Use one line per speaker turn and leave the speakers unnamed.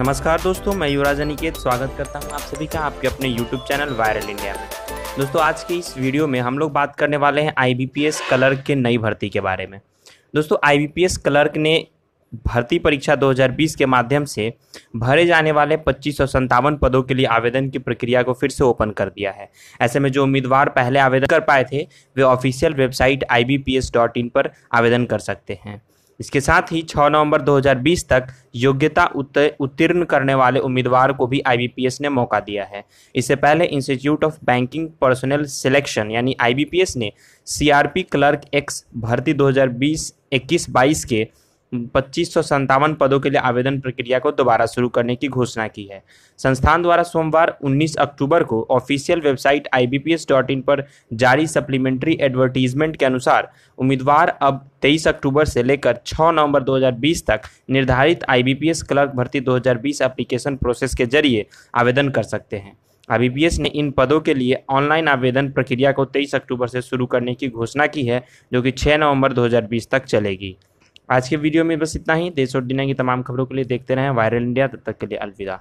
नमस्कार दोस्तों मैं युवराज अनिकेत स्वागत करता हूं आप सभी का आपके अपने YouTube चैनल वायरल इंडिया में दोस्तों आज के इस वीडियो में हम लोग बात करने वाले हैं एस क्लर्क के नई भर्ती के बारे में दोस्तों एस क्लर्क ने भर्ती परीक्षा 2020 के माध्यम से भरे जाने वाले पच्चीस पदों के लिए आवेदन की प्रक्रिया को फिर से ओपन कर दिया है ऐसे में जो उम्मीदवार पहले आवेदन कर पाए थे वे ऑफिशियल वेबसाइट आई पर आवेदन कर सकते हैं इसके साथ ही 6 नवंबर 2020 तक योग्यता उत्तीर्ण करने वाले उम्मीदवार को भी आईबीपीएस ने मौका दिया है इससे पहले institute of banking personnel selection यानी आईबीपीएस ने सीआरपी क्लर्क एक्स भर्ती 2020 हज़ार 22 के पच्चीस पदों के लिए आवेदन प्रक्रिया को दोबारा शुरू करने की घोषणा की है संस्थान द्वारा सोमवार 19 अक्टूबर को ऑफिशियल वेबसाइट आई पर जारी सप्लीमेंट्री एडवर्टीजमेंट के अनुसार उम्मीदवार अब 23 अक्टूबर से लेकर 6 नवंबर 2020 तक निर्धारित आईबीपीएस क्लर्क भर्ती 2020 एप्लीकेशन प्रोसेस के जरिए आवेदन कर सकते हैं आई ने इन पदों के लिए ऑनलाइन आवेदन प्रक्रिया को तेईस अक्टूबर से शुरू करने की घोषणा की है जो कि छः नवम्बर दो तक चलेगी आज के वीडियो में बस इतना ही देश और दुनिया की तमाम खबरों के लिए देखते रहें वायरल इंडिया तब तक के लिए अलविदा